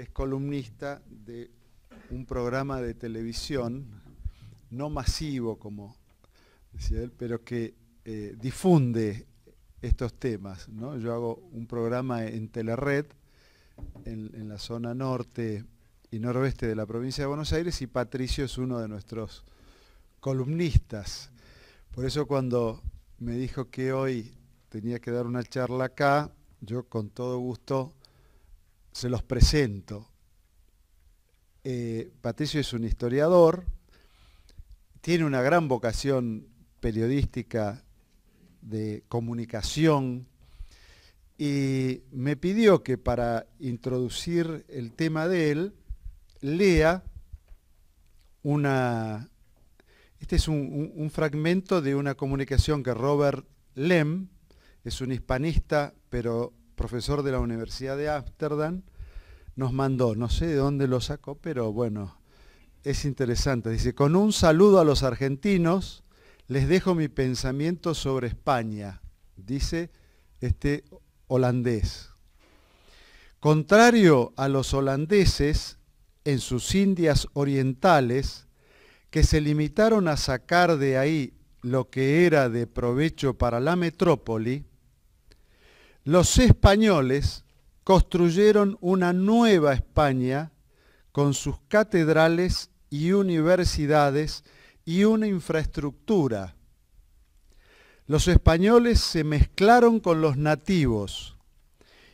es columnista de un programa de televisión, no masivo como decía él, pero que eh, difunde estos temas. ¿no? Yo hago un programa en Telered, en, la zona norte y noroeste de la provincia de Buenos Aires, y Patricio es uno de nuestros columnistas. Por eso cuando me dijo que hoy tenía que dar una charla acá, yo con todo gusto se los presento. Eh, Patricio es un historiador, tiene una gran vocación periodística de comunicación y me pidió que para introducir el tema de él lea una... Este es un, un fragmento de una comunicación que Robert Lem, es un hispanista, pero profesor de la Universidad de Ámsterdam, nos mandó, no sé de dónde lo sacó, pero bueno, es interesante. Dice, con un saludo a los argentinos, les dejo mi pensamiento sobre España, dice este holandés. Contrario a los holandeses, en sus Indias orientales, que se limitaron a sacar de ahí lo que era de provecho para la metrópoli, los españoles construyeron una nueva España con sus catedrales y universidades y una infraestructura. Los españoles se mezclaron con los nativos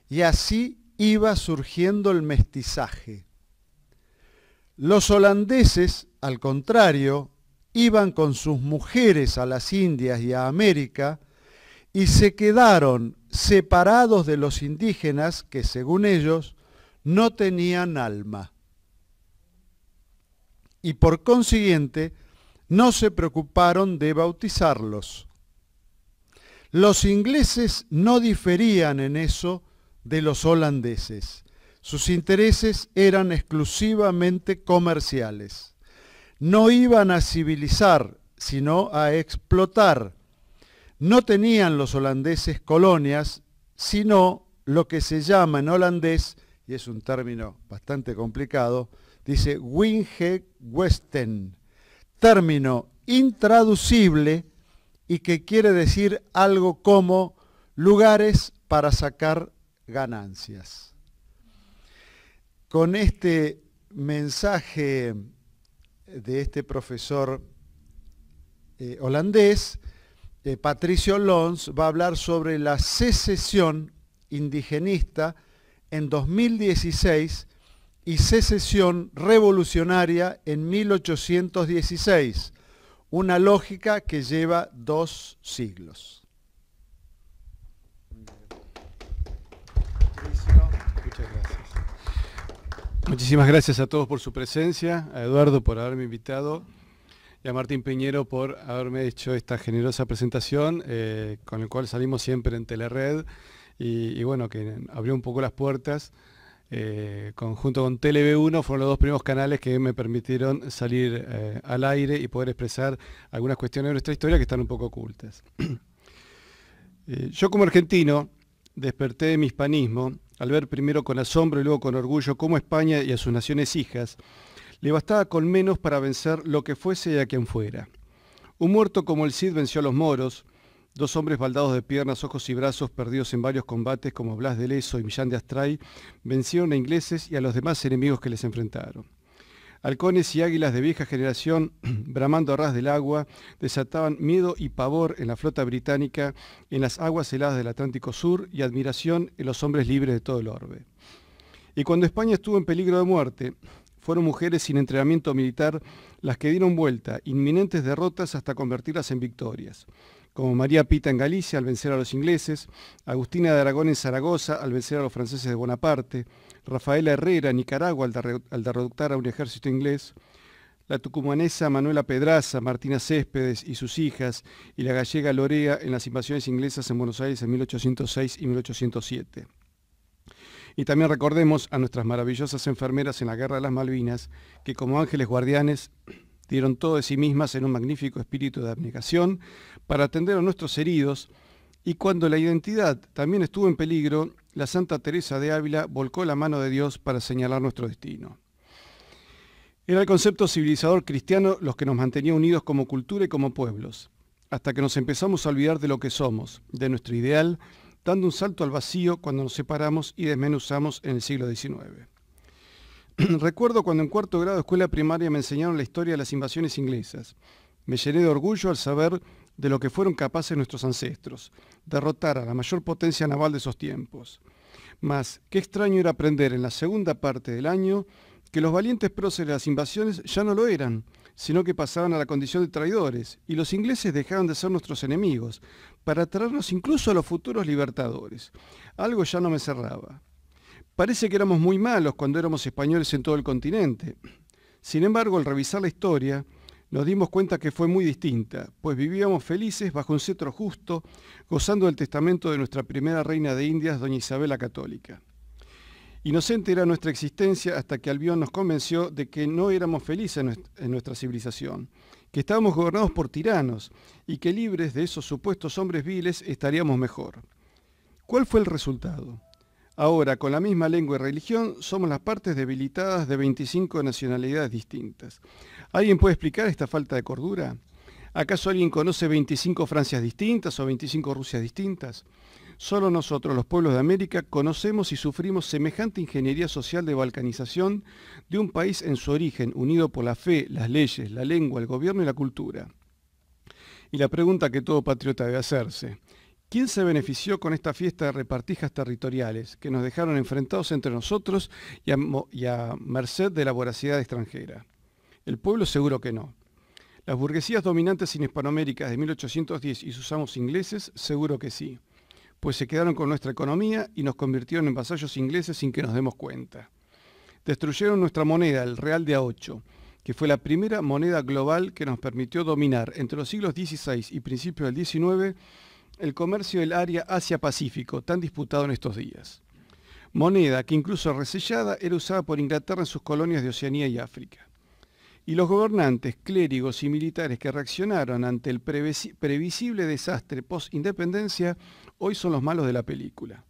y así iba surgiendo el mestizaje. Los holandeses, al contrario, iban con sus mujeres a las Indias y a América y se quedaron separados de los indígenas que, según ellos, no tenían alma. Y por consiguiente, no se preocuparon de bautizarlos. Los ingleses no diferían en eso de los holandeses. Sus intereses eran exclusivamente comerciales. No iban a civilizar, sino a explotar no tenían los holandeses colonias, sino lo que se llama en holandés, y es un término bastante complicado, dice Winge Westen, término intraducible y que quiere decir algo como lugares para sacar ganancias. Con este mensaje de este profesor eh, holandés, este, Patricio Lons va a hablar sobre la secesión indigenista en 2016 y secesión revolucionaria en 1816, una lógica que lleva dos siglos. Muchísimas gracias a todos por su presencia, a Eduardo por haberme invitado y a Martín Piñero por haberme hecho esta generosa presentación, eh, con el cual salimos siempre en Telered y, bueno, que abrió un poco las puertas. Eh, junto conjunto con telev 1 fueron los dos primeros canales que me permitieron salir eh, al aire y poder expresar algunas cuestiones de nuestra historia que están un poco ocultas. yo como argentino desperté de mi hispanismo al ver primero con asombro y luego con orgullo cómo España y a sus naciones hijas le bastaba con menos para vencer lo que fuese y a quien fuera. Un muerto como el Cid venció a los moros, Dos hombres baldados de piernas, ojos y brazos, perdidos en varios combates como Blas de Leso y Millán de Astray, vencieron a ingleses y a los demás enemigos que les enfrentaron. Halcones y águilas de vieja generación, bramando a ras del agua, desataban miedo y pavor en la flota británica, en las aguas heladas del Atlántico Sur y admiración en los hombres libres de todo el orbe. Y cuando España estuvo en peligro de muerte, fueron mujeres sin entrenamiento militar las que dieron vuelta inminentes derrotas hasta convertirlas en victorias como María Pita en Galicia al vencer a los ingleses, Agustina de Aragón en Zaragoza al vencer a los franceses de Bonaparte, Rafaela Herrera en Nicaragua al, derrotar a un ejército inglés, la tucumanesa Manuela Pedraza, Martina Céspedes y sus hijas, y la gallega Lorea en las invasiones inglesas en Buenos Aires en 1806 y 1807. Y también recordemos a nuestras maravillosas enfermeras en la Guerra de las Malvinas, que como ángeles guardianes dieron todo de sí mismas en un magnífico espíritu de abnegación para atender a nuestros heridos y cuando la identidad también estuvo en peligro, la Santa Teresa de Ávila volcó la mano de Dios para señalar nuestro destino. Era el concepto civilizador cristiano los que nos mantenía unidos como cultura y como pueblos, hasta que nos empezamos a olvidar de lo que somos, de nuestro ideal, dando un salto al vacío cuando nos separamos y desmenuzamos en el siglo XIX. Recuerdo cuando en cuarto grado de escuela primaria me enseñaron la historia de las invasiones inglesas. Me llené de orgullo al saber de lo que fueron capaces nuestros ancestros, derrotar a la mayor potencia naval de esos tiempos. Mas, qué extraño era aprender en la segunda parte del año que los valientes próceres de las invasiones ya no lo eran, sino que pasaban a la condición de traidores, y los ingleses dejaban de ser nuestros enemigos, para traernos incluso a los futuros libertadores. Algo ya no me cerraba. Parece que éramos muy malos cuando éramos españoles en todo el continente. Sin embargo, al revisar la historia, nos dimos cuenta que fue muy distinta, pues vivíamos felices bajo un cetro justo, gozando del testamento de nuestra primera reina de Indias, doña Isabel la Católica. Inocente era nuestra existencia hasta que Albión nos convenció de que no éramos felices en nuestra civilización, que estábamos gobernados por tiranos y que libres de esos supuestos hombres viles estaríamos mejor. ¿Cuál fue el resultado? Ahora, con la misma lengua y religión, somos las partes debilitadas de 25 nacionalidades distintas. ¿Alguien puede explicar esta falta de cordura? ¿Acaso alguien conoce 25 Francias distintas o 25 Rusias distintas? Solo nosotros, los pueblos de América, conocemos y sufrimos semejante ingeniería social de balcanización de un país en su origen, unido por la fe, las leyes, la lengua, el gobierno y la cultura. Y la pregunta que todo patriota debe hacerse, ¿quién se benefició con esta fiesta de repartijas territoriales que nos dejaron enfrentados entre nosotros y a, merced de la voracidad extranjera? El pueblo seguro que no. Las burguesías dominantes en Hispanoamérica de 1810 y sus amos ingleses, seguro que sí pues se quedaron con nuestra economía y nos convirtieron en vasallos ingleses sin que nos demos cuenta. Destruyeron nuestra moneda, el real de A8, que fue la primera moneda global que nos permitió dominar entre los siglos XVI y principios del XIX el comercio del área Asia-Pacífico, tan disputado en estos días. Moneda que incluso resellada era usada por Inglaterra en sus colonias de Oceanía y África y los gobernantes, clérigos y militares que reaccionaron ante el previsible desastre post-independencia, hoy son los malos de la película.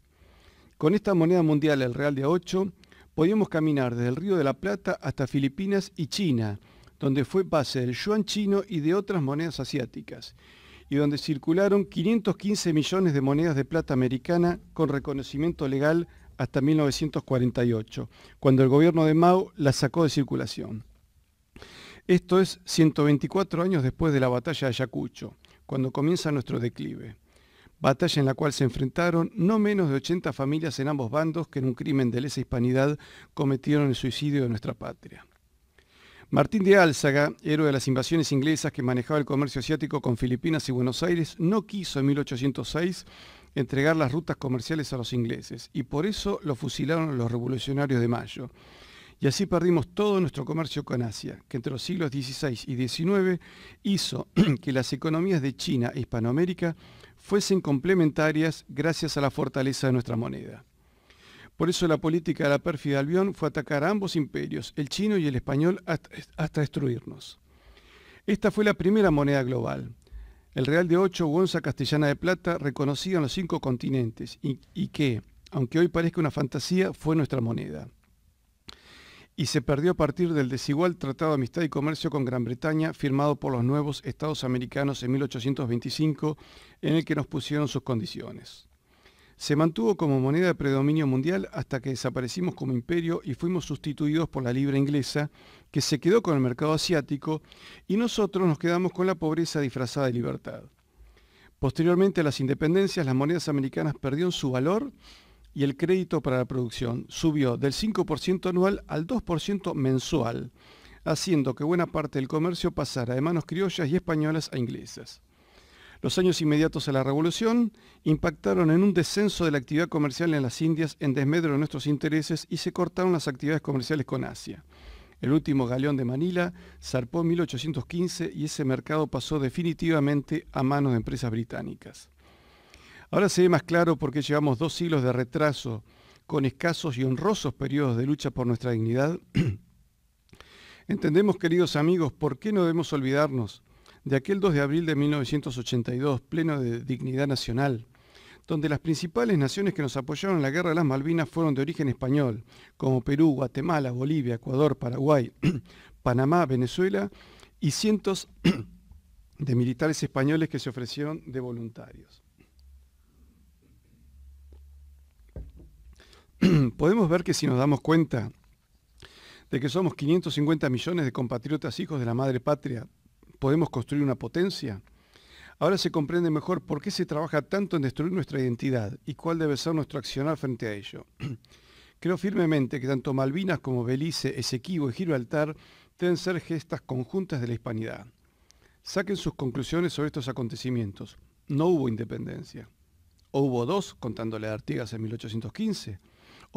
Con esta moneda mundial, el Real de A8, podíamos caminar desde el Río de la Plata hasta Filipinas y China, donde fue base del yuan chino y de otras monedas asiáticas, y donde circularon 515 millones de monedas de plata americana con reconocimiento legal hasta 1948, cuando el gobierno de Mao las sacó de circulación. Esto es 124 años después de la batalla de Ayacucho, cuando comienza nuestro declive. Batalla en la cual se enfrentaron no menos de 80 familias en ambos bandos que en un crimen de lesa hispanidad cometieron el suicidio de nuestra patria. Martín de Álzaga, héroe de las invasiones inglesas que manejaba el comercio asiático con Filipinas y Buenos Aires, no quiso en 1806 entregar las rutas comerciales a los ingleses y por eso lo fusilaron los revolucionarios de Mayo y así perdimos todo nuestro comercio con Asia, que entre los siglos XVI y XIX hizo que las economías de China e Hispanoamérica fuesen complementarias gracias a la fortaleza de nuestra moneda. Por eso la política de la pérfida Albión fue atacar a ambos imperios, el chino y el español, hasta destruirnos. Esta fue la primera moneda global, el real de 8 u onza castellana de plata reconocida en los cinco continentes y, que, aunque hoy parezca una fantasía, fue nuestra moneda y se perdió a partir del desigual Tratado de Amistad y Comercio con Gran Bretaña firmado por los nuevos estados americanos en 1825 en el que nos pusieron sus condiciones. Se mantuvo como moneda de predominio mundial hasta que desaparecimos como imperio y fuimos sustituidos por la libra inglesa, que se quedó con el mercado asiático y nosotros nos quedamos con la pobreza disfrazada de libertad. Posteriormente a las independencias, las monedas americanas perdieron su valor y el crédito para la producción subió del 5% anual al 2% mensual, haciendo que buena parte del comercio pasara de manos criollas y españolas a inglesas. Los años inmediatos a la revolución impactaron en un descenso de la actividad comercial en las Indias en desmedro de nuestros intereses y se cortaron las actividades comerciales con Asia. El último galeón de Manila zarpó en 1815 y ese mercado pasó definitivamente a manos de empresas británicas. Ahora se ve más claro por qué llevamos dos siglos de retraso con escasos y honrosos periodos de lucha por nuestra dignidad. Entendemos, queridos amigos, por qué no debemos olvidarnos de aquel 2 de abril de 1982, pleno de dignidad nacional, donde las principales naciones que nos apoyaron en la Guerra de las Malvinas fueron de origen español, como Perú, Guatemala, Bolivia, Ecuador, Paraguay, Panamá, Venezuela y cientos de militares españoles que se ofrecieron de voluntarios. podemos ver que si nos damos cuenta de que somos 550 millones de compatriotas hijos de la madre patria, podemos construir una potencia. Ahora se comprende mejor por qué se trabaja tanto en destruir nuestra identidad y cuál debe ser nuestro accionar frente a ello. Creo firmemente que tanto Malvinas como Belice, Esequibo y Gibraltar deben ser gestas conjuntas de la hispanidad. Saquen sus conclusiones sobre estos acontecimientos. No hubo independencia. O hubo dos, contándole a Artigas en 1815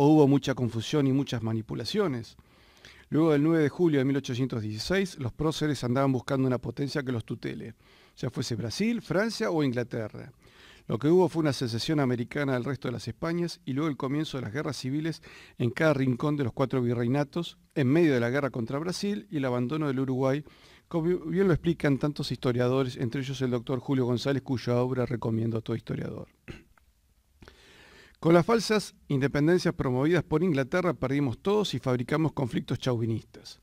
o hubo mucha confusión y muchas manipulaciones. Luego del 9 de julio de 1816, los próceres andaban buscando una potencia que los tutele, ya fuese Brasil, Francia o Inglaterra. Lo que hubo fue una secesión americana del resto de las Españas y luego el comienzo de las guerras civiles en cada rincón de los cuatro virreinatos, en medio de la guerra contra Brasil y el abandono del Uruguay, como bien lo explican tantos historiadores, entre ellos el doctor Julio González, cuya obra recomiendo a todo historiador. Con las falsas independencias promovidas por Inglaterra perdimos todos y fabricamos conflictos chauvinistas.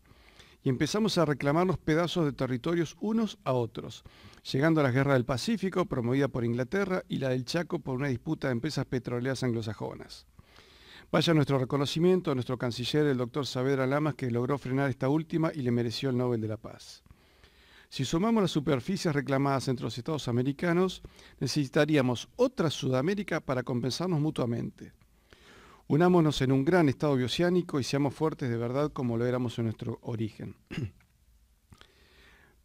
Y empezamos a reclamar los pedazos de territorios unos a otros, llegando a la guerra del Pacífico promovida por Inglaterra y la del Chaco por una disputa de empresas petroleras anglosajonas. Vaya nuestro reconocimiento a nuestro canciller, el doctor Saavedra Lamas, que logró frenar esta última y le mereció el Nobel de la Paz. Si sumamos las superficies reclamadas entre los estados americanos, necesitaríamos otra Sudamérica para compensarnos mutuamente. Unámonos en un gran estado bioceánico y seamos fuertes de verdad como lo éramos en nuestro origen.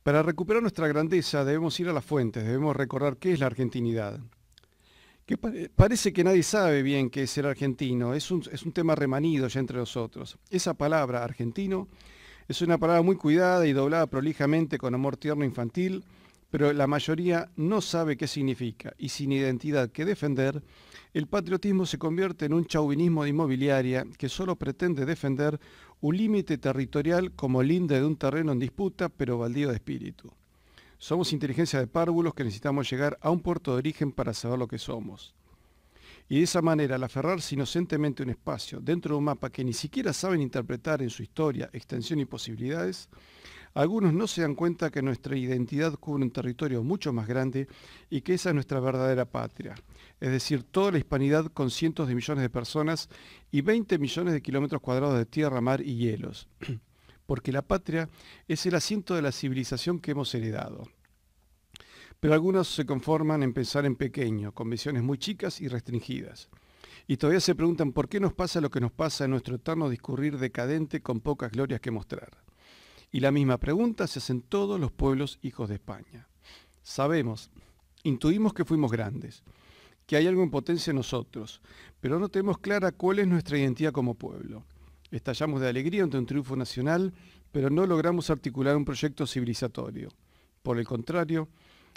Para recuperar nuestra grandeza debemos ir a las fuentes, debemos recordar qué es la argentinidad. Eh, parece que nadie sabe bien qué es ser argentino, es un, es un tema remanido ya entre nosotros. Esa palabra, argentino, es una palabra muy cuidada y doblada prolijamente con amor tierno infantil, pero la mayoría no sabe qué significa y sin identidad que defender, el patriotismo se convierte en un chauvinismo de inmobiliaria que solo pretende defender un límite territorial como linda de un terreno en disputa pero baldío de espíritu. Somos inteligencia de párvulos que necesitamos llegar a un puerto de origen para saber lo que somos. Y de esa manera, al aferrarse inocentemente a un espacio dentro de un mapa que ni siquiera saben interpretar en su historia, extensión y posibilidades, algunos no se dan cuenta que nuestra identidad cubre un territorio mucho más grande y que esa es nuestra verdadera patria, es decir, toda la hispanidad con cientos de millones de personas y 20 millones de kilómetros cuadrados de tierra, mar y hielos, porque la patria es el asiento de la civilización que hemos heredado pero algunos se conforman en pensar en pequeño, con visiones muy chicas y restringidas. Y todavía se preguntan por qué nos pasa lo que nos pasa en nuestro eterno discurrir decadente con pocas glorias que mostrar. Y la misma pregunta se hacen todos los pueblos hijos de España. Sabemos, intuimos que fuimos grandes, que hay algo en potencia en nosotros, pero no tenemos clara cuál es nuestra identidad como pueblo. Estallamos de alegría ante un triunfo nacional, pero no logramos articular un proyecto civilizatorio. Por el contrario,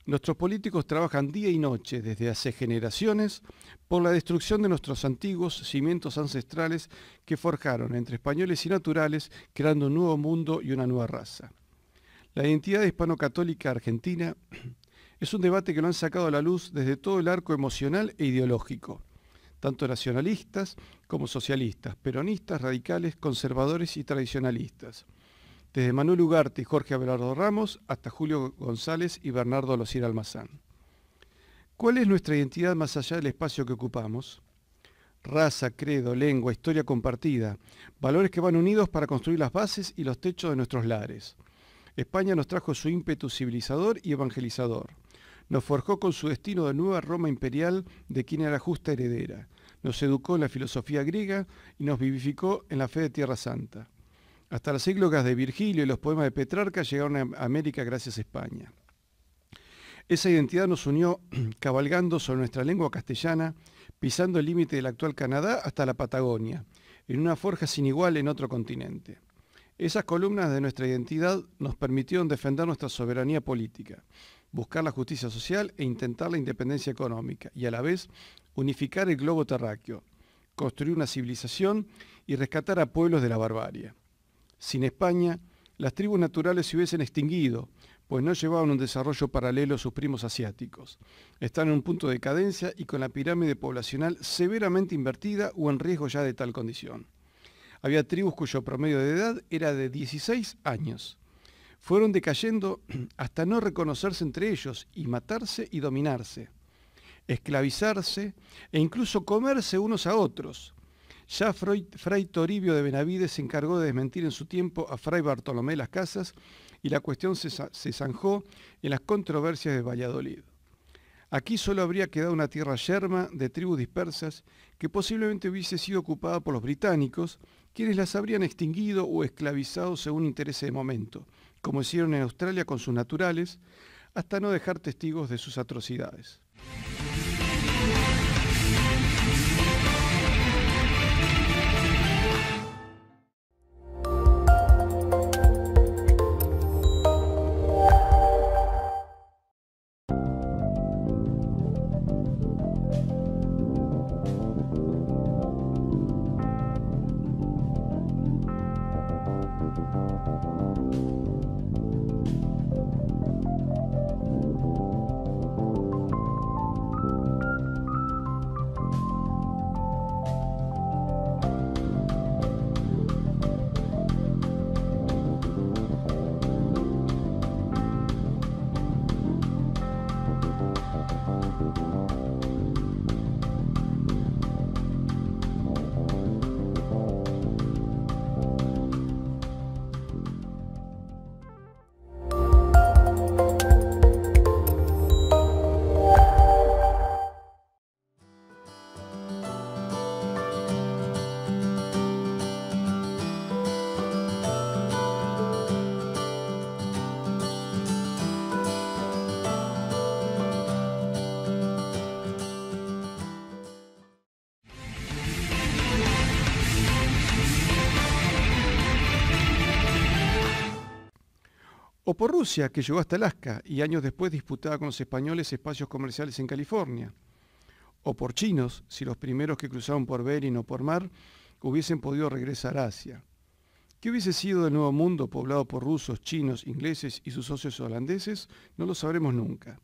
Nuestros políticos trabajan día y noche desde hace generaciones por la destrucción de nuestros antiguos cimientos ancestrales que forjaron entre españoles y naturales, creando un nuevo mundo y una nueva raza. La identidad hispano-católica argentina es un debate que lo han sacado a la luz desde todo el arco emocional e ideológico, tanto nacionalistas como socialistas, peronistas, radicales, conservadores y tradicionalistas desde Manuel Ugarte y Jorge Abelardo Ramos hasta Julio González y Bernardo Losir Almazán. ¿Cuál es nuestra identidad más allá del espacio que ocupamos? Raza, credo, lengua, historia compartida, valores que van unidos para construir las bases y los techos de nuestros lares. España nos trajo su ímpetu civilizador y evangelizador. Nos forjó con su destino de nueva Roma imperial de quien era justa heredera. Nos educó en la filosofía griega y nos vivificó en la fe de Tierra Santa. Hasta las églogas de Virgilio y los poemas de Petrarca llegaron a América gracias a España. Esa identidad nos unió cabalgando sobre nuestra lengua castellana, pisando el límite del actual Canadá hasta la Patagonia, en una forja sin igual en otro continente. Esas columnas de nuestra identidad nos permitieron defender nuestra soberanía política, buscar la justicia social e intentar la independencia económica, y a la vez unificar el globo terráqueo, construir una civilización y rescatar a pueblos de la barbarie. Sin España, las tribus naturales se hubiesen extinguido, pues no llevaban un desarrollo paralelo a sus primos asiáticos. Están en un punto de decadencia y con la pirámide poblacional severamente invertida o en riesgo ya de tal condición. Había tribus cuyo promedio de edad era de 16 años. Fueron decayendo hasta no reconocerse entre ellos y matarse y dominarse, esclavizarse e incluso comerse unos a otros, ya Fray Toribio de Benavides se encargó de desmentir en su tiempo a Fray Bartolomé las Casas y la cuestión se, zanjó en las controversias de Valladolid. Aquí solo habría quedado una tierra yerma de tribus dispersas que posiblemente hubiese sido ocupada por los británicos, quienes las habrían extinguido o esclavizado según interés de momento, como hicieron en Australia con sus naturales, hasta no dejar testigos de sus atrocidades. o por Rusia, que llegó hasta Alaska y años después disputaba con los españoles espacios comerciales en California, o por chinos, si los primeros que cruzaron por Bering o por mar hubiesen podido regresar a Asia. ¿Qué hubiese sido del Nuevo Mundo poblado por rusos, chinos, ingleses y sus socios holandeses? No lo sabremos nunca.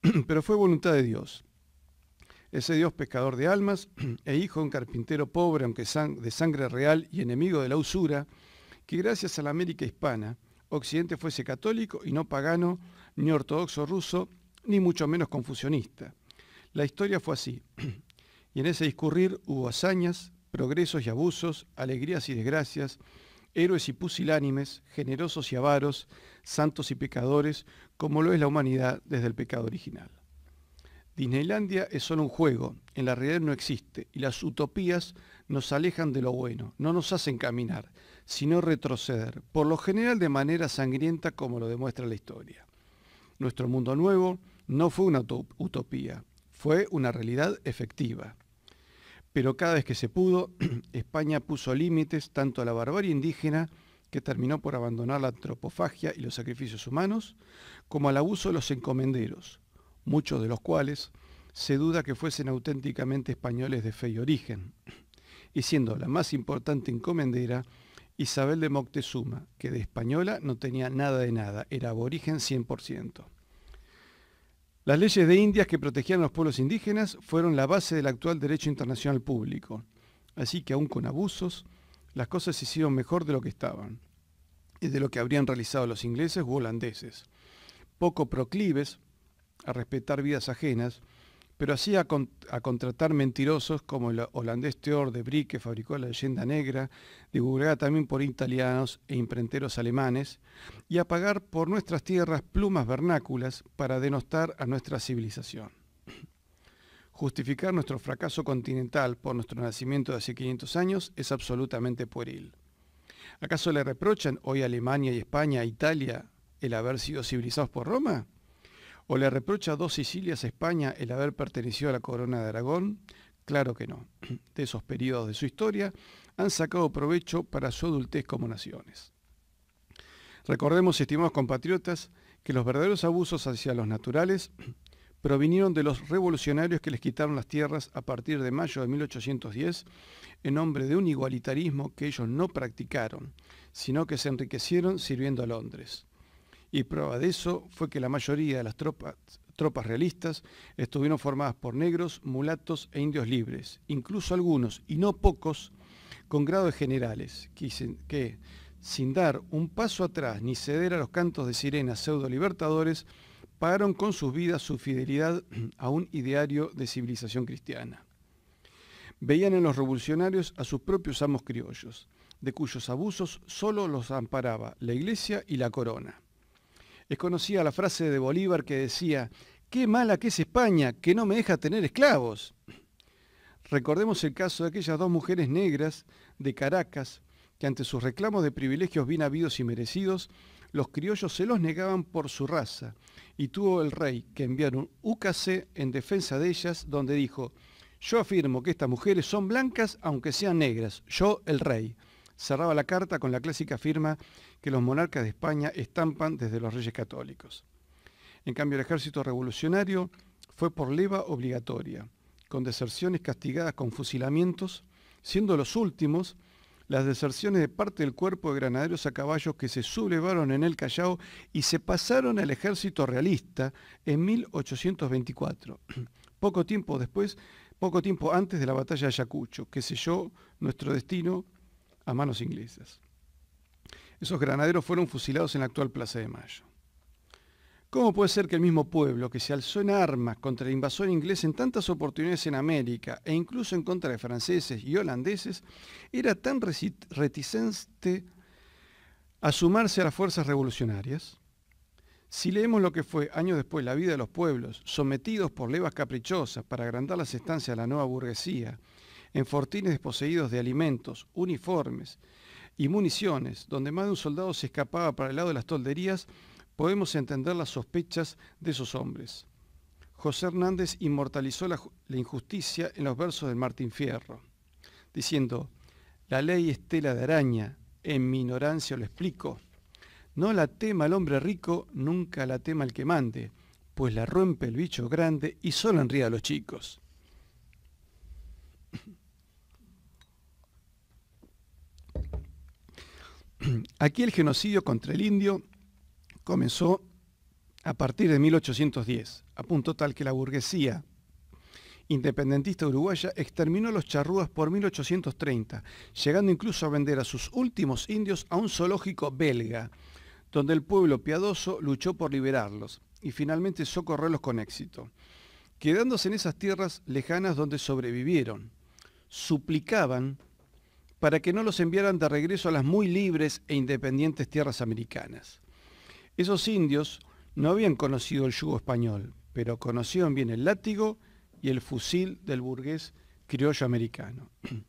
Pero fue voluntad de Dios. Ese Dios pescador de almas e hijo de un carpintero pobre, aunque de sangre real y enemigo de la usura, que gracias a la América hispana, Occidente fuese católico y no pagano, ni ortodoxo ruso, ni mucho menos confucionista. La historia fue así, y en ese discurrir hubo hazañas, progresos y abusos, alegrías y desgracias, héroes y pusilánimes, generosos y avaros, santos y pecadores, como lo es la humanidad desde el pecado original. Disneylandia es solo un juego, en la realidad no existe, y las utopías nos alejan de lo bueno, no nos hacen caminar, sino retroceder, por lo general de manera sangrienta como lo demuestra la historia. Nuestro mundo nuevo no fue una utopía, fue una realidad efectiva. Pero cada vez que se pudo, España puso límites tanto a la barbarie indígena, que terminó por abandonar la antropofagia y los sacrificios humanos, como al abuso de los encomenderos, muchos de los cuales se duda que fuesen auténticamente españoles de fe y origen, y siendo la más importante encomendera Isabel de Moctezuma, que de española no tenía nada de nada, era aborigen 100%. Las leyes de Indias que protegían a los pueblos indígenas fueron la base del actual derecho internacional público, así que aún con abusos, las cosas se hicieron mejor de lo que estaban y de lo que habrían realizado los ingleses u holandeses, poco proclives a respetar vidas ajenas, pero así a, contratar mentirosos como el holandés Theor de Brie, que fabricó la leyenda negra, divulgada también por italianos e imprenteros alemanes, y a pagar por nuestras tierras plumas vernáculas para denostar a nuestra civilización. Justificar nuestro fracaso continental por nuestro nacimiento de hace 500 años es absolutamente pueril. ¿Acaso le reprochan hoy a Alemania y España a Italia el haber sido civilizados por Roma? ¿O le reprocha a dos Sicilias España el haber pertenecido a la corona de Aragón? Claro que no. De esos periodos de su historia han sacado provecho para su adultez como naciones. Recordemos, estimados compatriotas, que los verdaderos abusos hacia los naturales provinieron de los revolucionarios que les quitaron las tierras a partir de mayo de 1810 en nombre de un igualitarismo que ellos no practicaron, sino que se enriquecieron sirviendo a Londres y prueba de eso fue que la mayoría de las tropas, realistas estuvieron formadas por negros, mulatos e indios libres, incluso algunos, y no pocos, con grado de generales, que, que sin dar un paso atrás ni ceder a los cantos de sirenas pseudo libertadores, pagaron con sus vidas su fidelidad a un ideario de civilización cristiana. Veían en los revolucionarios a sus propios amos criollos, de cuyos abusos solo los amparaba la iglesia y la corona conocida la frase de Bolívar que decía, qué mala que es España, que no me deja tener esclavos. Recordemos el caso de aquellas dos mujeres negras de Caracas, que ante sus reclamos de privilegios bien habidos y merecidos, los criollos se los negaban por su raza, y tuvo el rey que enviar un úcase en defensa de ellas, donde dijo, yo afirmo que estas mujeres son blancas aunque sean negras, yo el rey cerraba la carta con la clásica firma que los monarcas de España estampan desde los reyes católicos. En cambio, el ejército revolucionario fue por leva obligatoria, con deserciones castigadas con fusilamientos, siendo los últimos las deserciones de parte del cuerpo de granaderos a caballos que se sublevaron en el Callao y se pasaron al ejército realista en 1824, poco tiempo después, poco tiempo antes de la batalla de Ayacucho, que selló nuestro destino a manos inglesas. Esos granaderos fueron fusilados en la actual Plaza de Mayo. ¿Cómo puede ser que el mismo pueblo que se alzó en armas contra el invasor inglés en tantas oportunidades en América e incluso en contra de franceses y holandeses era tan reticente a sumarse a las fuerzas revolucionarias? Si leemos lo que fue años después la vida de los pueblos, sometidos por levas caprichosas para agrandar las estancias de la nueva burguesía, en fortines desposeídos de alimentos, uniformes y municiones, donde más de un soldado se escapaba para el lado de las tolderías, podemos entender las sospechas de esos hombres. José Hernández inmortalizó la, injusticia en los versos de Martín Fierro, diciendo, la ley es tela de araña, en mi ignorancia lo explico. No la tema el hombre rico, nunca la tema el que mande, pues la rompe el bicho grande y solo enría a los chicos. Aquí el genocidio contra el indio comenzó a partir de 1810, a punto tal que la burguesía independentista uruguaya exterminó a los charrúas por 1830, llegando incluso a vender a sus últimos indios a un zoológico belga, donde el pueblo piadoso luchó por liberarlos y finalmente socorrerlos con éxito, quedándose en esas tierras lejanas donde sobrevivieron. Suplicaban para que no los enviaran de regreso a las muy libres e independientes tierras americanas. Esos indios no habían conocido el yugo español, pero conocían bien el látigo y el fusil del burgués criollo americano.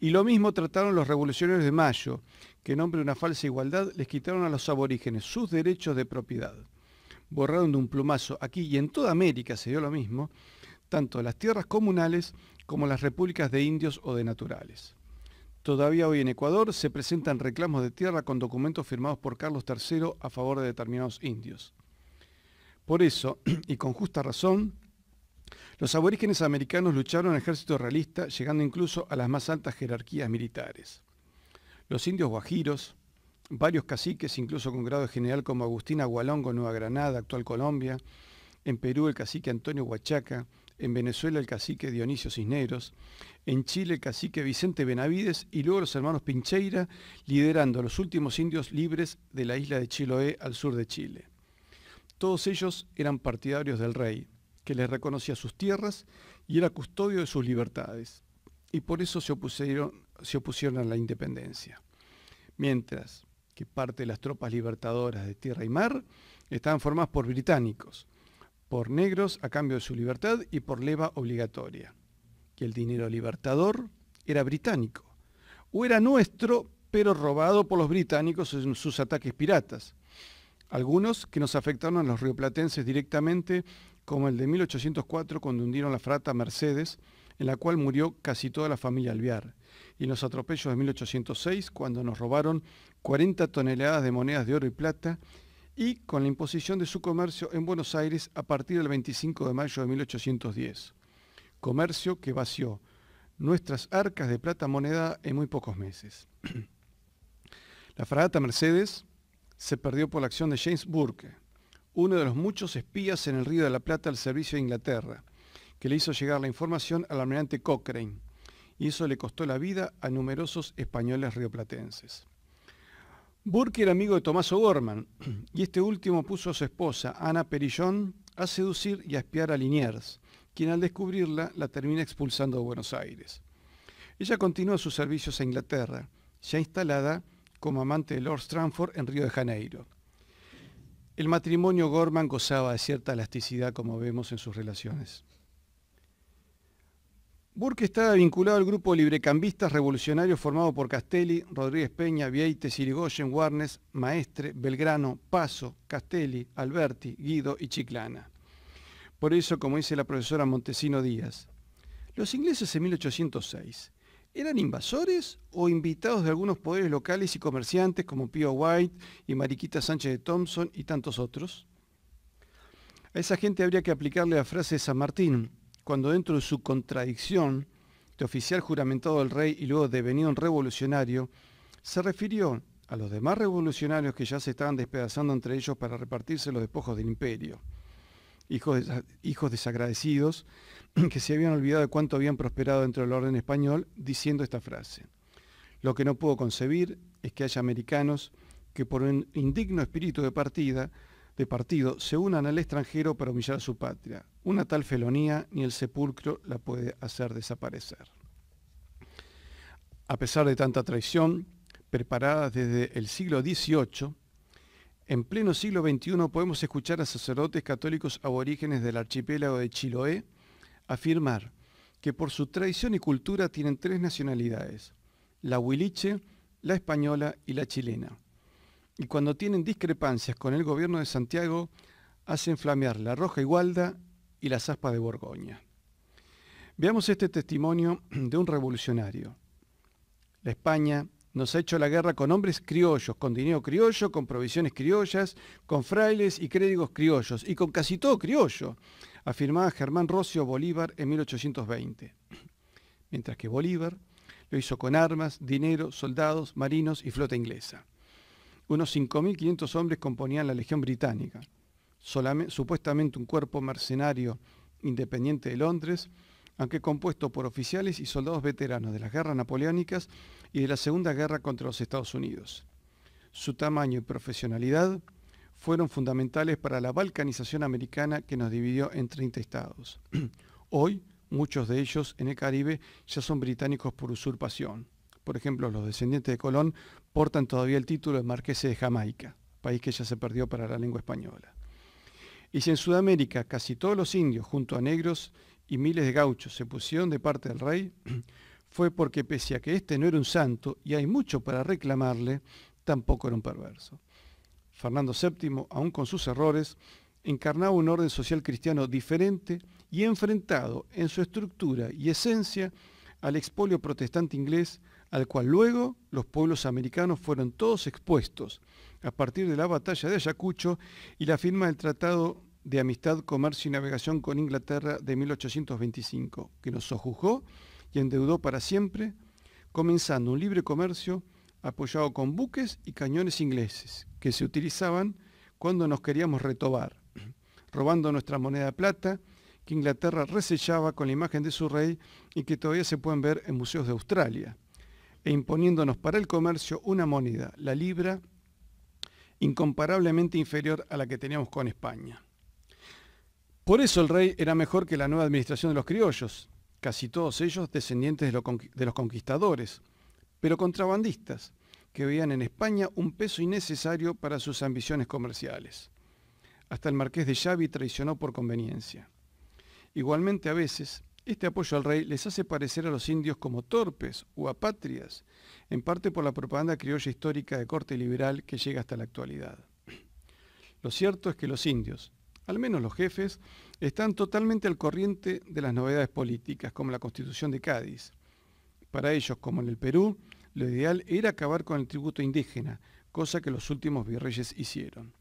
Y lo mismo trataron los revolucionarios de Mayo, que en nombre de una falsa igualdad les quitaron a los aborígenes sus derechos de propiedad. Borraron de un plumazo aquí y en toda América se dio lo mismo, tanto las tierras comunales como las repúblicas de indios o de naturales. Todavía hoy en Ecuador se presentan reclamos de tierra con documentos firmados por Carlos III a favor de determinados indios. Por eso, y con justa razón, los aborígenes americanos lucharon en ejército realista, llegando incluso a las más altas jerarquías militares. Los indios guajiros, varios caciques, incluso con grado de general como Agustín Agualongo, Nueva Granada, actual Colombia, en Perú el cacique Antonio Huachaca, en Venezuela el cacique Dionisio Cisneros, en Chile el cacique Vicente Benavides y luego los hermanos Pincheira, liderando a los últimos indios libres de la isla de Chiloé al sur de Chile. Todos ellos eran partidarios del rey, que les reconocía sus tierras y era custodio de sus libertades, y por eso se opusieron, se opusieron a la independencia. Mientras que parte de las tropas libertadoras de tierra y mar estaban formadas por británicos, por negros a cambio de su libertad y por leva obligatoria, que el dinero libertador era británico, o era nuestro, pero robado por los británicos en sus ataques piratas, algunos que nos afectaron a los rioplatenses directamente, como el de 1804 cuando hundieron la frata Mercedes, en la cual murió casi toda la familia Alvear, y los atropellos de 1806 cuando nos robaron 40 toneladas de monedas de oro y plata y con la imposición de su comercio en Buenos Aires a partir del 25 de mayo de 1810. Comercio que vació nuestras arcas de plata moneda en muy pocos meses. la fragata Mercedes se perdió por la acción de James Burke, uno de los muchos espías en el Río de la Plata al servicio de Inglaterra, que le hizo llegar la información al almirante Cochrane, y eso le costó la vida a numerosos españoles rioplatenses. Burke era amigo de Tomaso Gorman y este último puso a su esposa, Ana Perillón, a seducir y a espiar a Liniers, quien al descubrirla la termina expulsando de Buenos Aires. Ella continúa sus servicios a Inglaterra, ya instalada como amante de Lord Stranford en Río de Janeiro. El matrimonio Gorman gozaba de cierta elasticidad como vemos en sus relaciones. Burke estaba vinculado al grupo librecambistas revolucionarios formado por Castelli, Rodríguez Peña, Vieites, Sirigoyen, Warnes, Maestre, Belgrano, Paso, Castelli, Alberti, Guido y Chiclana. Por eso, como dice la profesora Montesino Díaz, los ingleses en 1806 eran invasores o invitados de algunos poderes locales y comerciantes como Pío White y Mariquita Sánchez de Thompson y tantos otros. A esa gente habría que aplicarle la frase de San Martín, cuando dentro de su contradicción de oficial juramentado del rey y luego devenido un revolucionario, se refirió a los demás revolucionarios que ya se estaban despedazando entre ellos para repartirse los despojos del imperio. Hijos, hijos desagradecidos que se habían olvidado de cuánto habían prosperado dentro del orden español, diciendo esta frase. Lo que no puedo concebir es que haya americanos que por un indigno espíritu de partida de partido se unan al extranjero para humillar a su patria. Una tal felonía ni el sepulcro la puede hacer desaparecer. A pesar de tanta traición, preparada desde el siglo XVIII, en pleno siglo XXI podemos escuchar a sacerdotes católicos aborígenes del archipiélago de Chiloé afirmar que por su tradición y cultura tienen tres nacionalidades, la huiliche, la española y la chilena y cuando tienen discrepancias con el gobierno de Santiago, hacen flamear la roja igualda y la aspas de Borgoña. Veamos este testimonio de un revolucionario. La España nos ha hecho la guerra con hombres criollos, con dinero criollo, con provisiones criollas, con frailes y créditos criollos, y con casi todo criollo, afirmaba Germán Rocio Bolívar en 1820. Mientras que Bolívar lo hizo con armas, dinero, soldados, marinos y flota inglesa unos 5.500 hombres componían la Legión Británica, supuestamente un cuerpo mercenario independiente de Londres, aunque compuesto por oficiales y soldados veteranos de las guerras napoleónicas y de la Segunda Guerra contra los Estados Unidos. Su tamaño y profesionalidad fueron fundamentales para la balcanización americana que nos dividió en 30 estados. Hoy, muchos de ellos en el Caribe ya son británicos por usurpación. Por ejemplo, los descendientes de Colón portan todavía el título de marqueses de Jamaica, país que ya se perdió para la lengua española. Y si en Sudamérica casi todos los indios, junto a negros y miles de gauchos, se pusieron de parte del rey, fue porque pese a que este no era un santo y hay mucho para reclamarle, tampoco era un perverso. Fernando VII, aún con sus errores, encarnaba un orden social cristiano diferente y enfrentado en su estructura y esencia al expolio protestante inglés al cual luego los pueblos americanos fueron todos expuestos a partir de la batalla de Ayacucho y la firma del Tratado de Amistad, Comercio y Navegación con Inglaterra de 1825, que nos sojuzgó y endeudó para siempre, comenzando un libre comercio apoyado con buques y cañones ingleses, que se utilizaban cuando nos queríamos retobar, robando nuestra moneda de plata, que Inglaterra resellaba con la imagen de su rey y que todavía se pueden ver en museos de Australia e imponiéndonos para el comercio una moneda, la libra, incomparablemente inferior a la que teníamos con España. Por eso el rey era mejor que la nueva administración de los criollos, casi todos ellos descendientes de los conquistadores, pero contrabandistas, que veían en España un peso innecesario para sus ambiciones comerciales. Hasta el marqués de Xavi traicionó por conveniencia. Igualmente a veces, este apoyo al rey les hace parecer a los indios como torpes o apátridas, en parte por la propaganda criolla histórica de corte liberal que llega hasta la actualidad. Lo cierto es que los indios, al menos los jefes, están totalmente al corriente de las novedades políticas, como la constitución de Cádiz. Para ellos, como en el Perú, lo ideal era acabar con el tributo indígena, cosa que los últimos virreyes hicieron.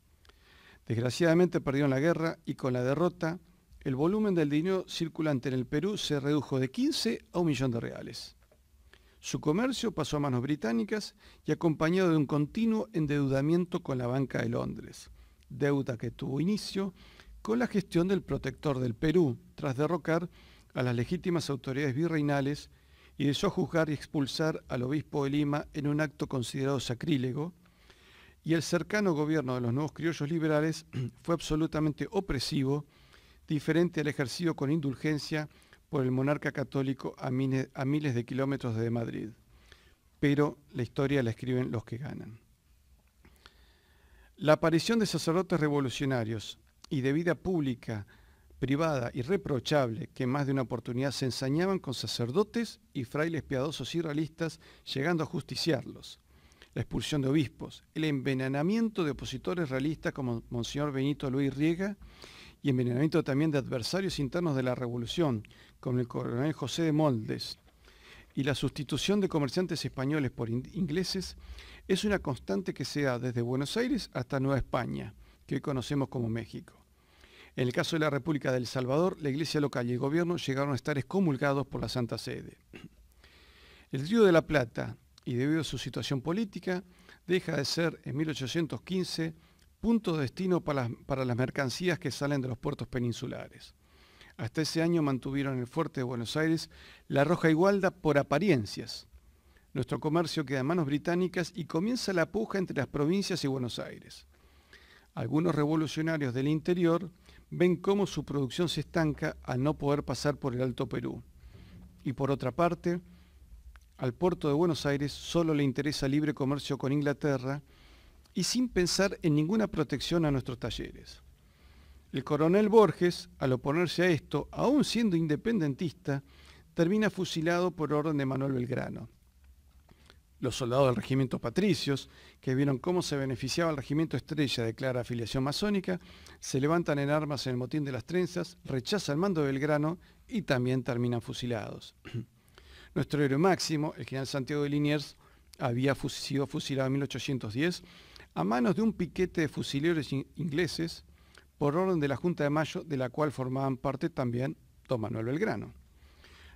Desgraciadamente perdieron la guerra y con la derrota el volumen del dinero circulante en el Perú se redujo de 15 a un millón de reales. Su comercio pasó a manos británicas y acompañado de un continuo endeudamiento con la Banca de Londres, deuda que tuvo inicio con la gestión del protector del Perú, tras derrocar a las legítimas autoridades virreinales y de juzgar y expulsar al obispo de Lima en un acto considerado sacrílego, y el cercano gobierno de los nuevos criollos liberales fue absolutamente opresivo diferente al ejercido con indulgencia por el monarca católico a miles, de kilómetros de Madrid. Pero la historia la escriben los que ganan. La aparición de sacerdotes revolucionarios y de vida pública, privada y reprochable que más de una oportunidad se ensañaban con sacerdotes y frailes piadosos y realistas, llegando a justiciarlos. La expulsión de obispos, el envenenamiento de opositores realistas como Monseñor Benito Luis Riega y envenenamiento también de adversarios internos de la revolución, como el coronel José de Moldes, y la sustitución de comerciantes españoles por ingleses, es una constante que se da desde Buenos Aires hasta Nueva España, que hoy conocemos como México. En el caso de la República del El Salvador, la Iglesia local y el gobierno llegaron a estar excomulgados por la Santa Sede. El Río de la Plata, y debido a su situación política, deja de ser en 1815 punto de destino para las, mercancías que salen de los puertos peninsulares. Hasta ese año mantuvieron el fuerte de Buenos Aires la roja igualda por apariencias. Nuestro comercio queda en manos británicas y comienza la puja entre las provincias y Buenos Aires. Algunos revolucionarios del interior ven cómo su producción se estanca al no poder pasar por el Alto Perú. Y por otra parte, al puerto de Buenos Aires solo le interesa libre comercio con Inglaterra y sin pensar en ninguna protección a nuestros talleres. El coronel Borges, al oponerse a esto, aún siendo independentista, termina fusilado por orden de Manuel Belgrano. Los soldados del regimiento Patricios, que vieron cómo se beneficiaba el regimiento Estrella de clara afiliación masónica, se levantan en armas en el motín de las trenzas, rechazan el mando de Belgrano y también terminan fusilados. Nuestro héroe máximo, el general Santiago de Liniers, había sido fusilado en 1810 a manos de un piquete de fusileros ingleses por orden de la Junta de Mayo, de la cual formaban parte también don Manuel Belgrano.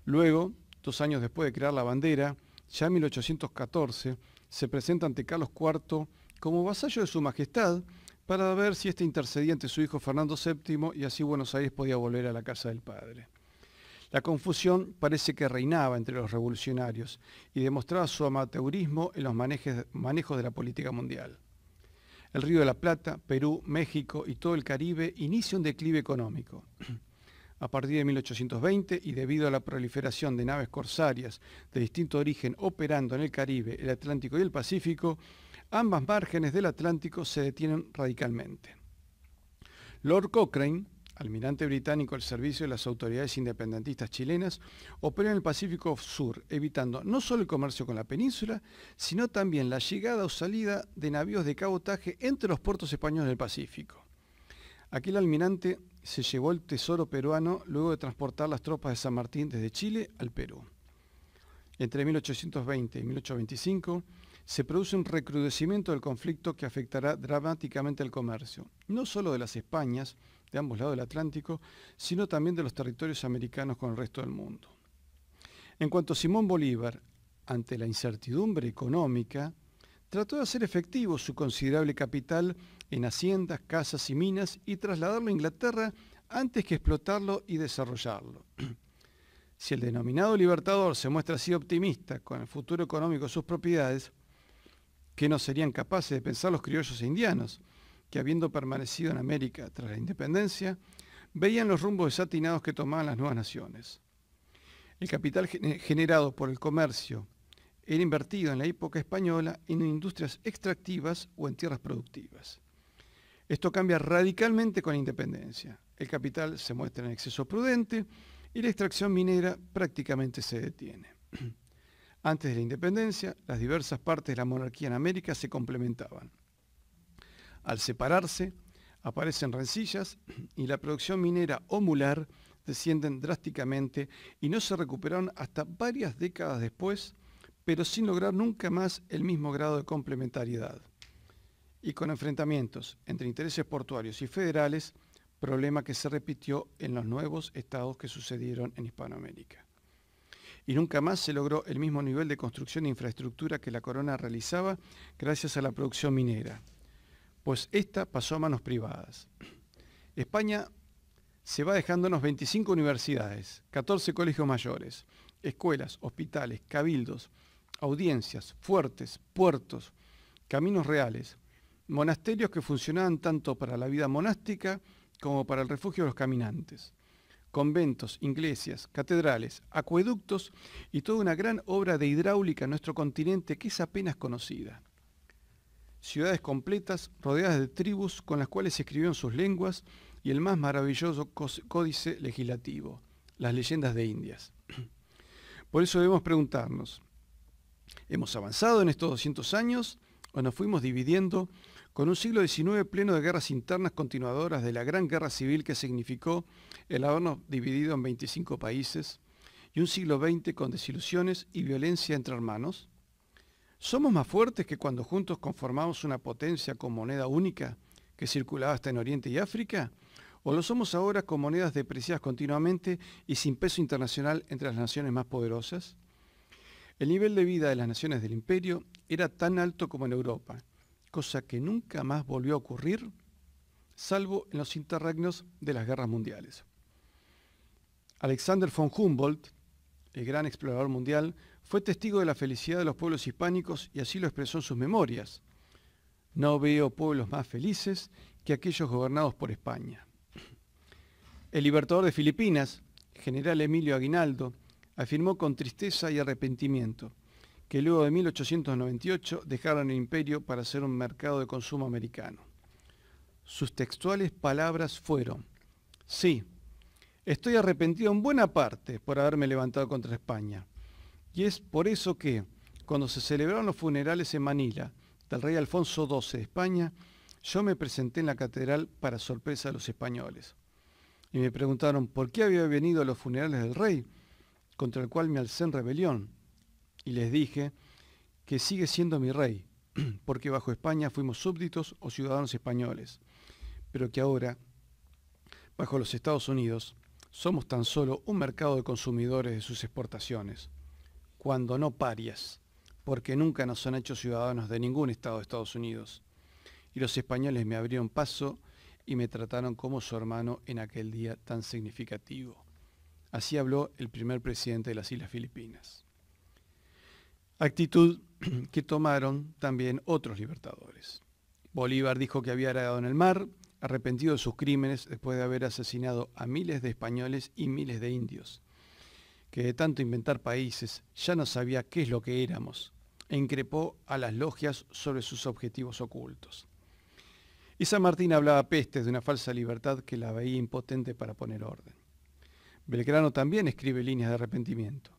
Luego, dos años después de crear la bandera, ya en 1814, se presenta ante Carlos IV como vasallo de su majestad para ver si este intercedía ante su hijo Fernando VII y así Buenos Aires podía volver a la casa del padre. La confusión parece que reinaba entre los revolucionarios y demostraba su amateurismo en los manejos de la política mundial el Río de la Plata, Perú, México y todo el Caribe inicia un declive económico. A partir de 1820 y debido a la proliferación de naves corsarias de distinto origen operando en el Caribe, el Atlántico y el Pacífico, ambas márgenes del Atlántico se detienen radicalmente. Lord Cochrane almirante británico al servicio de las autoridades independentistas chilenas, operó en el Pacífico Sur, evitando no solo el comercio con la península, sino también la llegada o salida de navíos de cabotaje entre los puertos españoles del Pacífico. Aquel almirante se llevó el tesoro peruano luego de transportar las tropas de San Martín desde Chile al Perú. Entre 1820 y 1825 se produce un recrudecimiento del conflicto que afectará dramáticamente al comercio, no solo de las Españas, de ambos lados del Atlántico, sino también de los territorios americanos con el resto del mundo. En cuanto a Simón Bolívar, ante la incertidumbre económica, trató de hacer efectivo su considerable capital en haciendas, casas y minas y trasladarlo a Inglaterra antes que explotarlo y desarrollarlo. si el denominado libertador se muestra así optimista con el futuro económico de sus propiedades, ¿qué no serían capaces de pensar los criollos e indianos, que habiendo permanecido en América tras la independencia, veían los rumbos desatinados que tomaban las nuevas naciones. El capital generado por el comercio era invertido en la época española en industrias extractivas o en tierras productivas. Esto cambia radicalmente con la independencia. El capital se muestra en exceso prudente y la extracción minera prácticamente se detiene. Antes de la independencia, las diversas partes de la monarquía en América se complementaban. Al separarse, aparecen rencillas y la producción minera o mular descienden drásticamente y no se recuperaron hasta varias décadas después, pero sin lograr nunca más el mismo grado de complementariedad. Y con enfrentamientos entre intereses portuarios y federales, problema que se repitió en los nuevos estados que sucedieron en Hispanoamérica. Y nunca más se logró el mismo nivel de construcción e infraestructura que la corona realizaba gracias a la producción minera pues esta pasó a manos privadas. España se va dejándonos 25 universidades, 14 colegios mayores, escuelas, hospitales, cabildos, audiencias, fuertes, puertos, caminos reales, monasterios que funcionaban tanto para la vida monástica como para el refugio de los caminantes, conventos, iglesias, catedrales, acueductos y toda una gran obra de hidráulica en nuestro continente que es apenas conocida ciudades completas rodeadas de tribus con las cuales se escribió sus lenguas y el más maravilloso códice legislativo, las leyendas de Indias. Por eso debemos preguntarnos, ¿hemos avanzado en estos 200 años o nos fuimos dividiendo con un siglo XIX pleno de guerras internas continuadoras de la gran guerra civil que significó el habernos dividido en 25 países y un siglo XX con desilusiones y violencia entre hermanos? ¿Somos más fuertes que cuando juntos conformamos una potencia con moneda única que circulaba hasta en Oriente y África? ¿O lo somos ahora con monedas depreciadas continuamente y sin peso internacional entre las naciones más poderosas? El nivel de vida de las naciones del imperio era tan alto como en Europa, cosa que nunca más volvió a ocurrir, salvo en los interregnos de las guerras mundiales. Alexander von Humboldt, el gran explorador mundial, fue testigo de la felicidad de los pueblos hispánicos y así lo expresó en sus memorias. No veo pueblos más felices que aquellos gobernados por España. El libertador de Filipinas, general Emilio Aguinaldo, afirmó con tristeza y arrepentimiento que luego de 1898 dejaron el imperio para ser un mercado de consumo americano. Sus textuales palabras fueron, sí, estoy arrepentido en buena parte por haberme levantado contra España, y es por eso que cuando se celebraron los funerales en Manila del rey Alfonso XII de España, yo me presenté en la catedral para sorpresa de los españoles. Y me preguntaron por qué había venido a los funerales del rey, contra el cual me alcé en rebelión. Y les dije que sigue siendo mi rey, porque bajo España fuimos súbditos o ciudadanos españoles, pero que ahora, bajo los Estados Unidos, somos tan solo un mercado de consumidores de sus exportaciones cuando no parias, porque nunca nos han hecho ciudadanos de ningún estado de Estados Unidos. Y los españoles me abrieron paso y me trataron como su hermano en aquel día tan significativo. Así habló el primer presidente de las Islas Filipinas. Actitud que tomaron también otros libertadores. Bolívar dijo que había aragado en el mar, arrepentido de sus crímenes después de haber asesinado a miles de españoles y miles de indios que de tanto inventar países ya no sabía qué es lo que éramos, e increpó a las logias sobre sus objetivos ocultos. Y San Martín hablaba pestes de una falsa libertad que la veía impotente para poner orden. Belgrano también escribe líneas de arrepentimiento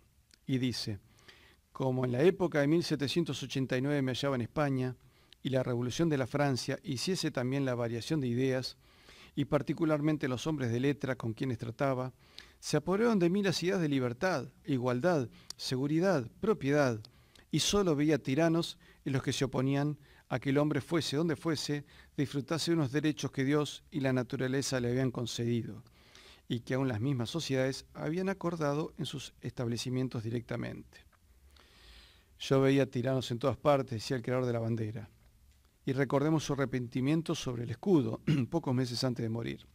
y dice, como en la época de 1789 me hallaba en España y la revolución de la Francia hiciese también la variación de ideas, y particularmente los hombres de letra con quienes trataba, se apoderaron de mí las ideas de libertad, igualdad, seguridad, propiedad, y solo veía tiranos en los que se oponían a que el hombre fuese donde fuese, disfrutase de unos derechos que Dios y la naturaleza le habían concedido, y que aún las mismas sociedades habían acordado en sus establecimientos directamente. Yo veía tiranos en todas partes, decía el creador de la bandera. Y recordemos su arrepentimiento sobre el escudo, pocos meses antes de morir.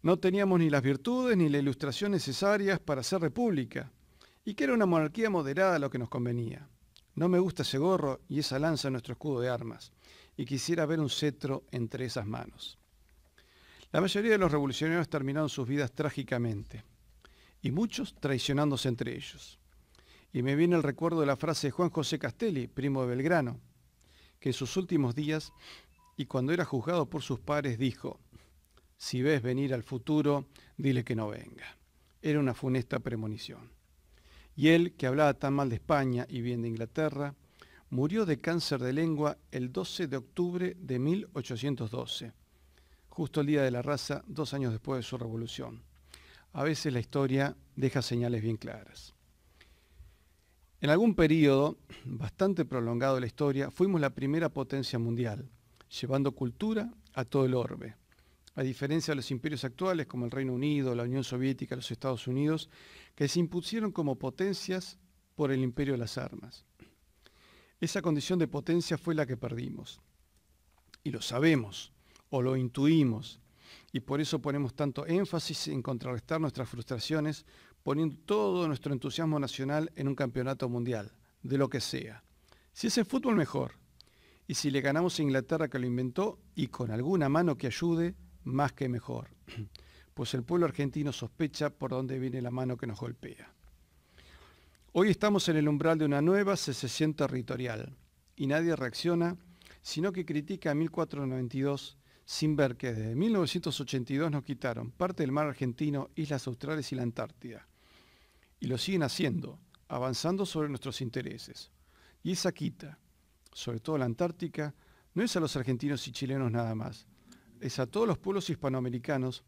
No teníamos ni las virtudes ni la ilustración necesarias para ser república, y que era una monarquía moderada lo que nos convenía. No me gusta ese gorro y esa lanza en nuestro escudo de armas, y quisiera ver un cetro entre esas manos. La mayoría de los revolucionarios terminaron sus vidas trágicamente, y muchos traicionándose entre ellos. Y me viene el recuerdo de la frase de Juan José Castelli, primo de Belgrano, que en sus últimos días y cuando era juzgado por sus pares dijo, si ves venir al futuro, dile que no venga. Era una funesta premonición. Y él, que hablaba tan mal de España y bien de Inglaterra, murió de cáncer de lengua el 12 de octubre de 1812, justo el día de la raza, dos años después de su revolución. A veces la historia deja señales bien claras. En algún periodo bastante prolongado de la historia, fuimos la primera potencia mundial, llevando cultura a todo el orbe a diferencia de los imperios actuales como el Reino Unido, la Unión Soviética, los Estados Unidos, que se impusieron como potencias por el imperio de las armas. Esa condición de potencia fue la que perdimos. Y lo sabemos, o lo intuimos, y por eso ponemos tanto énfasis en contrarrestar nuestras frustraciones, poniendo todo nuestro entusiasmo nacional en un campeonato mundial, de lo que sea. Si es el fútbol, mejor. Y si le ganamos a Inglaterra que lo inventó, y con alguna mano que ayude, más que mejor, pues el pueblo argentino sospecha por dónde viene la mano que nos golpea. Hoy estamos en el umbral de una nueva secesión territorial y nadie reacciona, sino que critica a 1492 sin ver que desde 1982 nos quitaron parte del mar argentino, islas australes y la Antártida. Y lo siguen haciendo, avanzando sobre nuestros intereses. Y esa quita, sobre todo la Antártica, no es a los argentinos y chilenos nada más, es a todos los pueblos hispanoamericanos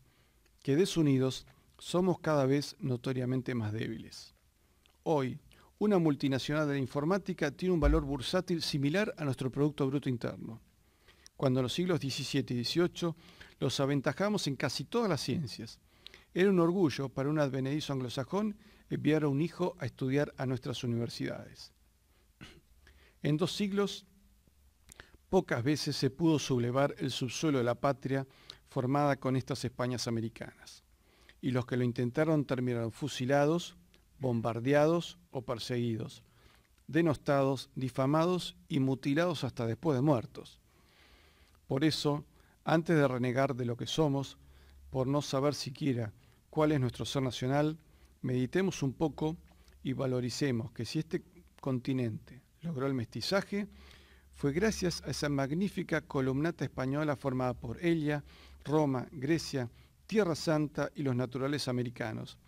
que desunidos somos cada vez notoriamente más débiles. Hoy, una multinacional de la informática tiene un valor bursátil similar a nuestro Producto Bruto Interno. Cuando en los siglos XVII y XVIII los aventajamos en casi todas las ciencias, era un orgullo para un advenedizo anglosajón enviar a un hijo a estudiar a nuestras universidades. En dos siglos pocas veces se pudo sublevar el subsuelo de la patria formada con estas Españas americanas, y los que lo intentaron terminaron fusilados, bombardeados o perseguidos, denostados, difamados y mutilados hasta después de muertos. Por eso, antes de renegar de lo que somos, por no saber siquiera cuál es nuestro ser nacional, meditemos un poco y valoricemos que si este continente logró el mestizaje, fue gracias a esa magnífica columnata española formada por ella, Roma, Grecia, Tierra Santa y los naturales americanos,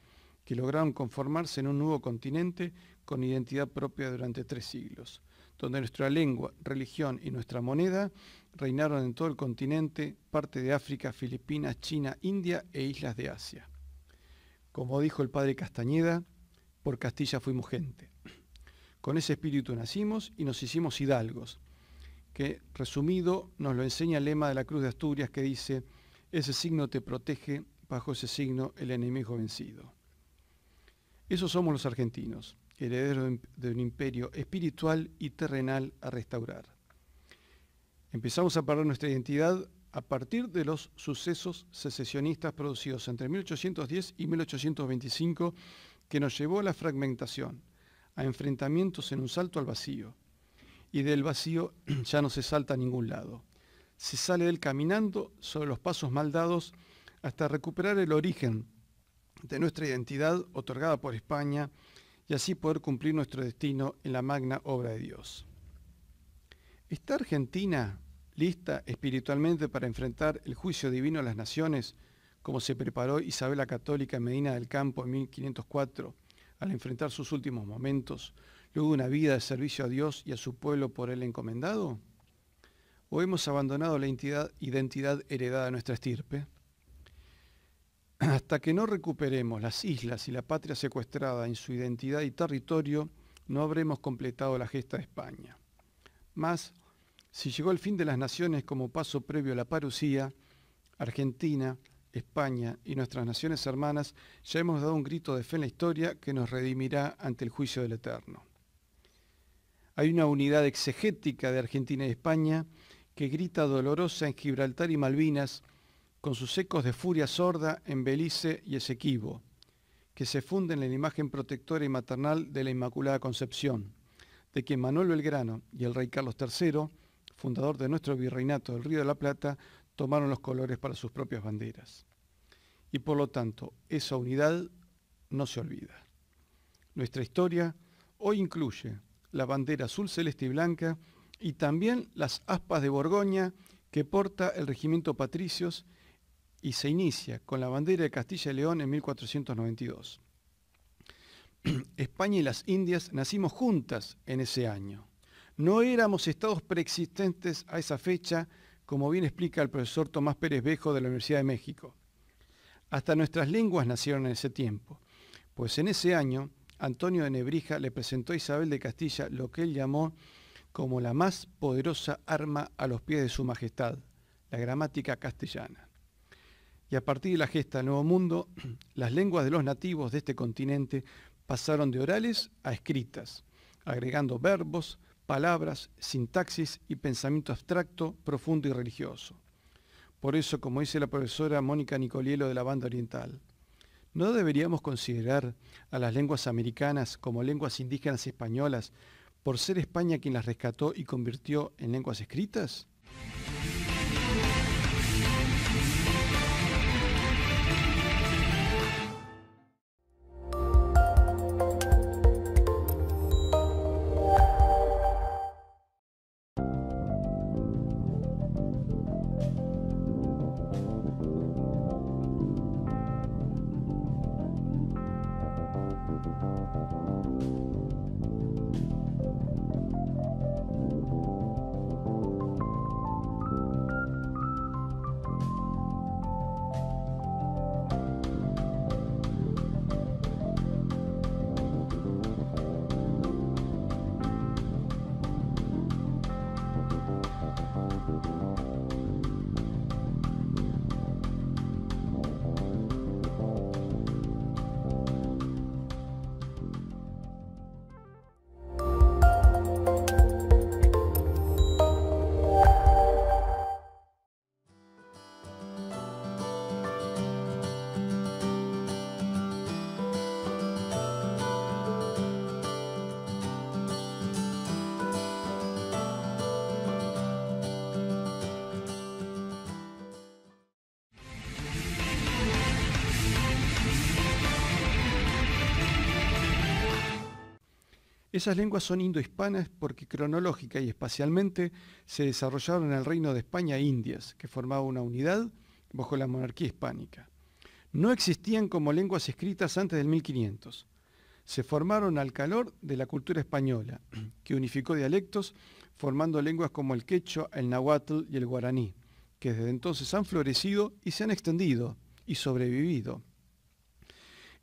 que lograron conformarse en un nuevo continente con identidad propia durante tres siglos, donde nuestra lengua, religión y nuestra moneda reinaron en todo el continente, parte de África, Filipinas, China, India e islas de Asia. Como dijo el padre Castañeda, por Castilla fuimos gente. Con ese espíritu nacimos y nos hicimos hidalgos, que resumido nos lo enseña el lema de la Cruz de Asturias que dice, ese signo te protege, bajo ese signo el enemigo vencido. Esos somos los argentinos, herederos de un imperio espiritual y terrenal a restaurar. Empezamos a parar nuestra identidad a partir de los sucesos secesionistas producidos entre 1810 y 1825 que nos llevó a la fragmentación, a enfrentamientos en un salto al vacío, y del vacío ya no se salta a ningún lado. Se sale del caminando sobre los pasos mal dados hasta recuperar el origen de nuestra identidad otorgada por España y así poder cumplir nuestro destino en la magna obra de Dios. ¿Está Argentina lista espiritualmente para enfrentar el juicio divino a las naciones, como se preparó Isabel la Católica en Medina del Campo en 1504 al enfrentar sus últimos momentos, luego una vida de servicio a Dios y a su pueblo por él encomendado? ¿O hemos abandonado la identidad heredada de nuestra estirpe? Hasta que no recuperemos las islas y la patria secuestrada en su identidad y territorio, no habremos completado la gesta de España. Más, si llegó el fin de las naciones como paso previo a la parucía, Argentina, España y nuestras naciones hermanas ya hemos dado un grito de fe en la historia que nos redimirá ante el juicio del Eterno. Hay una unidad exegética de Argentina y España que grita dolorosa en Gibraltar y Malvinas con sus ecos de furia sorda en Belice y Esequibo, que se funden en la imagen protectora y maternal de la Inmaculada Concepción, de quien Manuel Belgrano y el rey Carlos III, fundador de nuestro virreinato del Río de la Plata, tomaron los colores para sus propias banderas. Y por lo tanto, esa unidad no se olvida. Nuestra historia hoy incluye la bandera azul, celeste y blanca, y también las aspas de Borgoña que porta el regimiento Patricios y se inicia con la bandera de Castilla y León en 1492. España y las Indias nacimos juntas en ese año. No éramos estados preexistentes a esa fecha, como bien explica el profesor Tomás Pérez Bejo de la Universidad de México. Hasta nuestras lenguas nacieron en ese tiempo, pues en ese año Antonio de Nebrija le presentó a Isabel de Castilla lo que él llamó como la más poderosa arma a los pies de su majestad, la gramática castellana. Y a partir de la gesta del Nuevo Mundo, las lenguas de los nativos de este continente pasaron de orales a escritas, agregando verbos, palabras, sintaxis y pensamiento abstracto, profundo y religioso. Por eso, como dice la profesora Mónica Nicolielo de la banda oriental, ¿No deberíamos considerar a las lenguas americanas como lenguas indígenas españolas por ser España quien las rescató y convirtió en lenguas escritas? Esas lenguas son indo-hispanas porque cronológica y espacialmente se desarrollaron en el reino de España e Indias, que formaba una unidad bajo la monarquía hispánica. No existían como lenguas escritas antes del 1500. Se formaron al calor de la cultura española, que unificó dialectos formando lenguas como el quecho, el nahuatl y el guaraní, que desde entonces han florecido y se han extendido y sobrevivido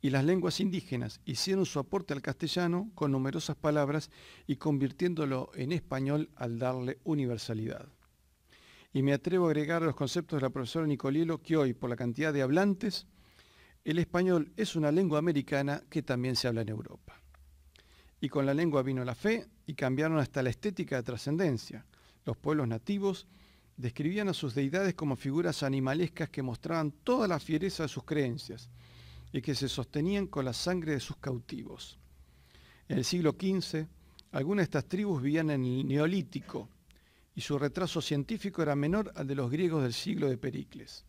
y las lenguas indígenas hicieron su aporte al castellano con numerosas palabras y convirtiéndolo en español al darle universalidad. Y me atrevo a agregar los conceptos de la profesora Nicolielo que hoy, por la cantidad de hablantes, el español es una lengua americana que también se habla en Europa. Y con la lengua vino la fe y cambiaron hasta la estética de trascendencia. Los pueblos nativos describían a sus deidades como figuras animalescas que mostraban toda la fiereza de sus creencias y que se sostenían con la sangre de sus cautivos. En el siglo XV, algunas de estas tribus vivían en el Neolítico y su retraso científico era menor al de los griegos del siglo de Pericles.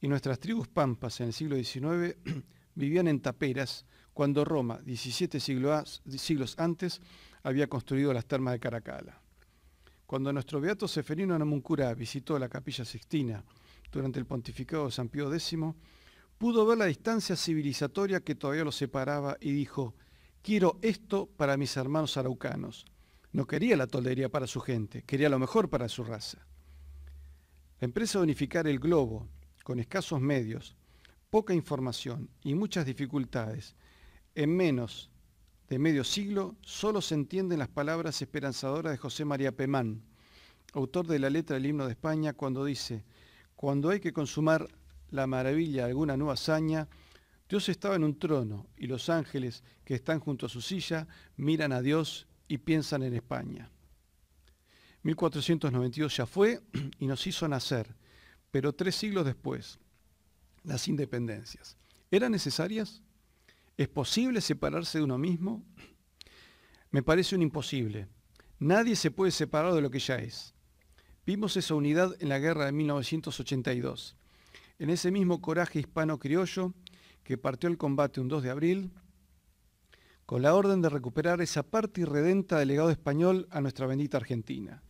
Y nuestras tribus pampas en el siglo XIX vivían en taperas cuando Roma, 17 siglos antes, había construido las termas de Caracala. Cuando nuestro beato Seferino Namuncura visitó la capilla Sixtina durante el pontificado de San Pío X, pudo ver la distancia civilizatoria que todavía lo separaba y dijo, quiero esto para mis hermanos araucanos. No quería la tolería para su gente, quería lo mejor para su raza. La empresa de unificar el globo, con escasos medios, poca información y muchas dificultades, en menos de medio siglo solo se entienden las palabras esperanzadoras de José María Pemán, autor de la letra del himno de España, cuando dice, cuando hay que consumar la maravilla de alguna nueva hazaña, Dios estaba en un trono y los ángeles que están junto a su silla miran a Dios y piensan en España. 1492 ya fue y nos hizo nacer, pero tres siglos después, las independencias. ¿Eran necesarias? ¿Es posible separarse de uno mismo? Me parece un imposible. Nadie se puede separar de lo que ya es. Vimos esa unidad en la guerra de 1982. En ese mismo coraje hispano-criollo que partió el combate un 2 de abril, con la orden de recuperar esa parte irredenta del legado español a nuestra bendita Argentina.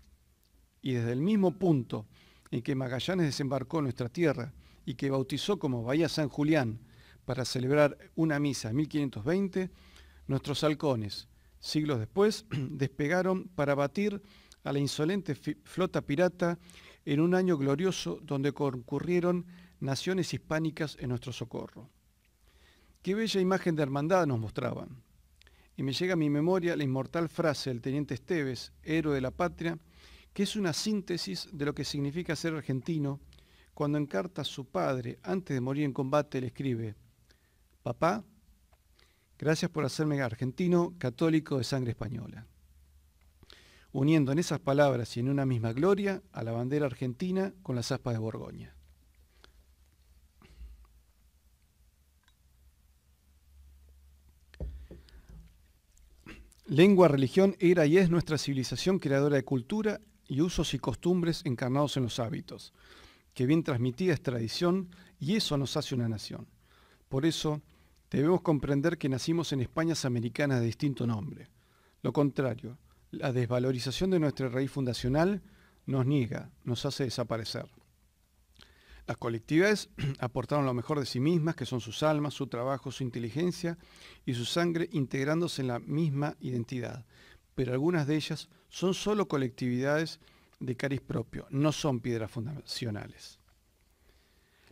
Y desde el mismo punto en que Magallanes desembarcó en nuestra tierra y que bautizó como Bahía San Julián para celebrar una misa en 1520, nuestros halcones, siglos después, despegaron para batir a la insolente flota pirata en un año glorioso donde concurrieron naciones hispánicas en nuestro socorro. Qué bella imagen de hermandad nos mostraban. Y me llega a mi memoria la inmortal frase del teniente Esteves, héroe de la patria, que es una síntesis de lo que significa ser argentino cuando en carta a su padre, antes de morir en combate, le escribe, Papá, gracias por hacerme argentino católico de sangre española. Uniendo en esas palabras y en una misma gloria a la bandera argentina con las aspas de Borgoña. Lengua, religión, era y es nuestra civilización creadora de cultura y usos y costumbres encarnados en los hábitos, que bien transmitida es tradición y eso nos hace una nación. Por eso, debemos comprender que nacimos en Españas americanas de distinto nombre. Lo contrario, la desvalorización de nuestra raíz fundacional nos niega, nos hace desaparecer. Las colectividades aportaron lo mejor de sí mismas, que son sus almas, su trabajo, su inteligencia y su sangre, integrándose en la misma identidad. Pero algunas de ellas son solo colectividades de cariz propio, no son piedras fundacionales.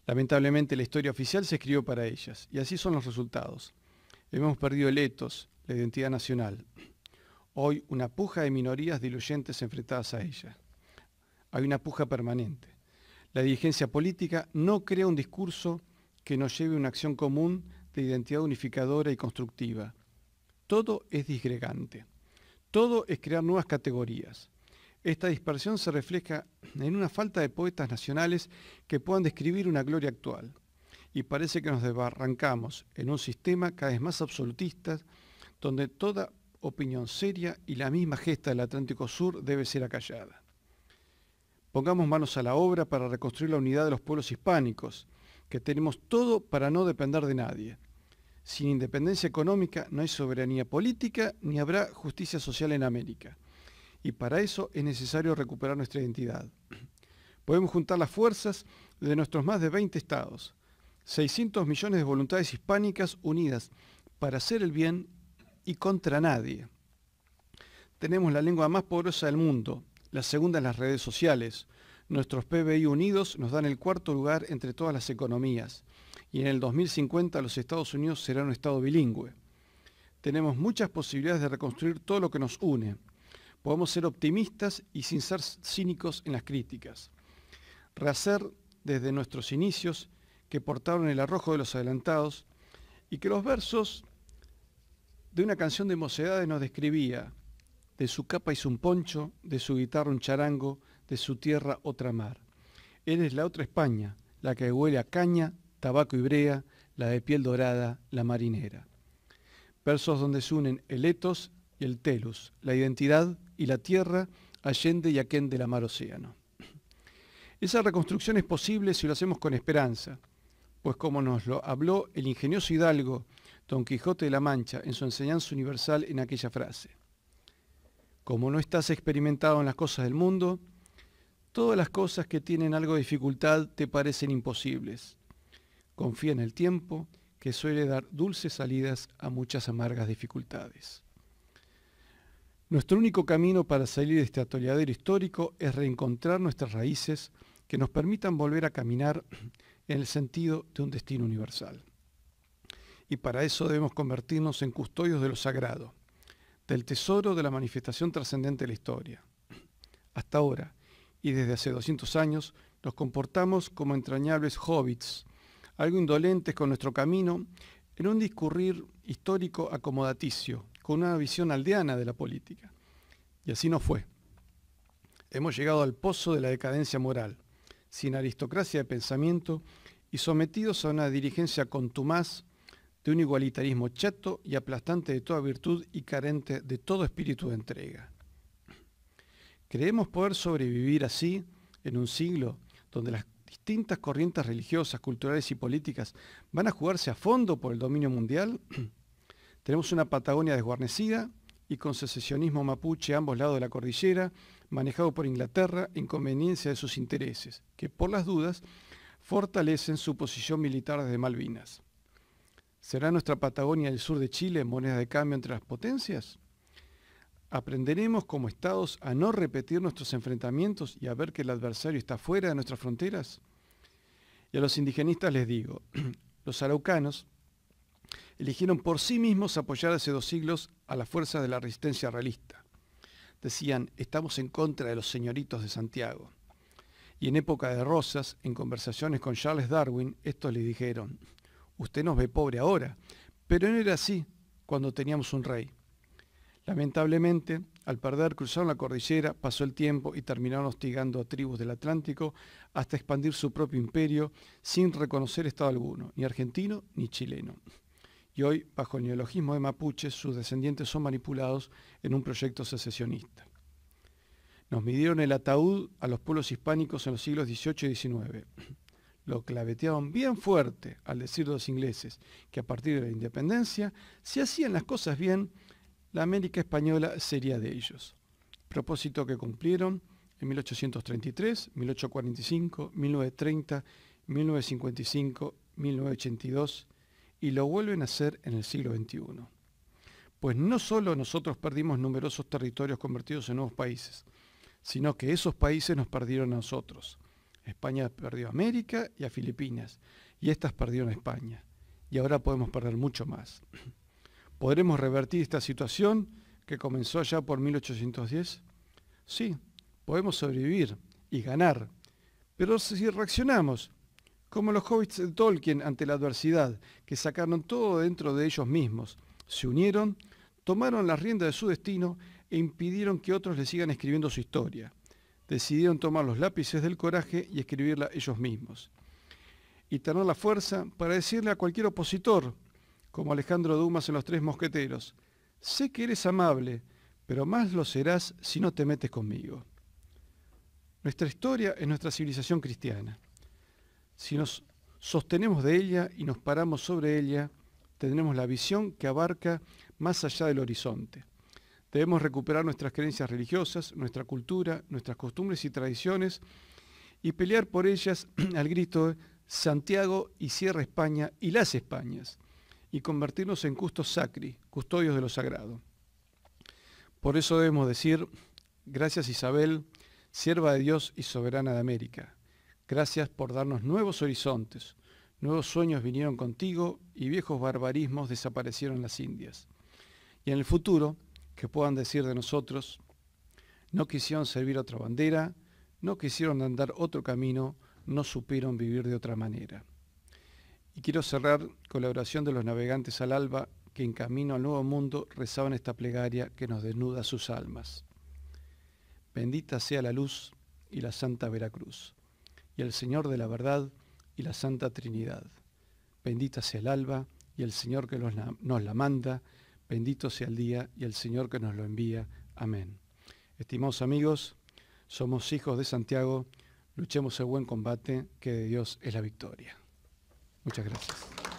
Lamentablemente la historia oficial se escribió para ellas, y así son los resultados. Hemos perdido el etos, la identidad nacional. Hoy una puja de minorías diluyentes enfrentadas a ella. Hay una puja permanente. La dirigencia política no crea un discurso que nos lleve a una acción común de identidad unificadora y constructiva. Todo es disgregante. Todo es crear nuevas categorías. Esta dispersión se refleja en una falta de poetas nacionales que puedan describir una gloria actual. Y parece que nos desbarrancamos en un sistema cada vez más absolutista, donde toda opinión seria y la misma gesta del Atlántico Sur debe ser acallada. Pongamos manos a la obra para reconstruir la unidad de los pueblos hispánicos, que tenemos todo para no depender de nadie. Sin independencia económica no hay soberanía política ni habrá justicia social en América. Y para eso es necesario recuperar nuestra identidad. Podemos juntar las fuerzas de nuestros más de 20 estados, 600 millones de voluntades hispánicas unidas para hacer el bien y contra nadie. Tenemos la lengua más poderosa del mundo, la segunda en las redes sociales. Nuestros PBI unidos nos dan el cuarto lugar entre todas las economías y en el 2050 los Estados Unidos serán un Estado bilingüe. Tenemos muchas posibilidades de reconstruir todo lo que nos une. Podemos ser optimistas y sin ser cínicos en las críticas. Rehacer desde nuestros inicios que portaron el arrojo de los adelantados y que los versos de una canción de Mocedades nos describía de su capa y un poncho, de su guitarra un charango, de su tierra otra mar. Él es la otra España, la que huele a caña, tabaco y brea, la de piel dorada, la marinera. Versos donde se unen el etos y el telus, la identidad y la tierra, Allende y Aquén de la mar océano. Esa reconstrucción es posible si lo hacemos con esperanza, pues como nos lo habló el ingenioso hidalgo Don Quijote de la Mancha en su enseñanza universal en aquella frase como no estás experimentado en las cosas del mundo, todas las cosas que tienen algo de dificultad te parecen imposibles. Confía en el tiempo, que suele dar dulces salidas a muchas amargas dificultades. Nuestro único camino para salir de este atolladero histórico es reencontrar nuestras raíces que nos permitan volver a caminar en el sentido de un destino universal. Y para eso debemos convertirnos en custodios de lo sagrado, del tesoro de la manifestación trascendente de la historia. Hasta ahora, y desde hace 200 años, nos comportamos como entrañables hobbits, algo indolentes con nuestro camino, en un discurrir histórico acomodaticio, con una visión aldeana de la política. Y así no fue. Hemos llegado al pozo de la decadencia moral, sin aristocracia de pensamiento y sometidos a una dirigencia contumaz de un igualitarismo chato y aplastante de toda virtud y carente de todo espíritu de entrega. Creemos poder sobrevivir así en un siglo donde las distintas corrientes religiosas, culturales y políticas van a jugarse a fondo por el dominio mundial. Tenemos una Patagonia desguarnecida y con secesionismo mapuche a ambos lados de la cordillera, manejado por Inglaterra en conveniencia de sus intereses, que por las dudas fortalecen su posición militar desde Malvinas. ¿Será nuestra Patagonia el sur de Chile moneda de cambio entre las potencias? ¿Aprenderemos como estados a no repetir nuestros enfrentamientos y a ver que el adversario está fuera de nuestras fronteras? Y a los indigenistas les digo, los araucanos eligieron por sí mismos apoyar hace dos siglos a las fuerzas de la resistencia realista. Decían, estamos en contra de los señoritos de Santiago. Y en época de Rosas, en conversaciones con Charles Darwin, estos les dijeron, usted nos ve pobre ahora, pero no era así cuando teníamos un rey. Lamentablemente, al perder, cruzaron la cordillera, pasó el tiempo y terminaron hostigando a tribus del Atlántico hasta expandir su propio imperio sin reconocer Estado alguno, ni argentino ni chileno. Y hoy, bajo el neologismo de mapuches, sus descendientes son manipulados en un proyecto secesionista. Nos midieron el ataúd a los pueblos hispánicos en los siglos XVIII y XIX lo claveteaban bien fuerte al decir los ingleses que a partir de la independencia, si hacían las cosas bien, la América española sería de ellos. Propósito que cumplieron en 1833, 1845, 1930, 1955, 1982 y lo vuelven a hacer en el siglo XXI. Pues no solo nosotros perdimos numerosos territorios convertidos en nuevos países, sino que esos países nos perdieron a nosotros España perdió a América y a Filipinas, y estas perdieron a España. Y ahora podemos perder mucho más. ¿Podremos revertir esta situación que comenzó allá por 1810? Sí, podemos sobrevivir y ganar. Pero si reaccionamos, como los hobbits de Tolkien ante la adversidad, que sacaron todo dentro de ellos mismos, se unieron, tomaron las riendas de su destino e impidieron que otros le sigan escribiendo su historia decidieron tomar los lápices del coraje y escribirla ellos mismos. Y tener la fuerza para decirle a cualquier opositor, como Alejandro Dumas en Los Tres Mosqueteros, sé que eres amable, pero más lo serás si no te metes conmigo. Nuestra historia es nuestra civilización cristiana. Si nos sostenemos de ella y nos paramos sobre ella, tendremos la visión que abarca más allá del horizonte. Debemos recuperar nuestras creencias religiosas, nuestra cultura, nuestras costumbres y tradiciones y pelear por ellas al grito de Santiago y Sierra España y las Españas y convertirnos en custos sacri, custodios de lo sagrado. Por eso debemos decir, gracias Isabel, sierva de Dios y soberana de América. Gracias por darnos nuevos horizontes. Nuevos sueños vinieron contigo y viejos barbarismos desaparecieron en las Indias. Y en el futuro, que puedan decir de nosotros, no quisieron servir otra bandera, no quisieron andar otro camino, no supieron vivir de otra manera. Y quiero cerrar con la oración de los navegantes al alba que en camino al nuevo mundo rezaban esta plegaria que nos desnuda sus almas. Bendita sea la luz y la Santa Veracruz, y el Señor de la verdad y la Santa Trinidad. Bendita sea el alba y el Señor que nos la manda, Bendito sea el día y el Señor que nos lo envía. Amén. Estimados amigos, somos hijos de Santiago, luchemos el buen combate, que de Dios es la victoria. Muchas gracias.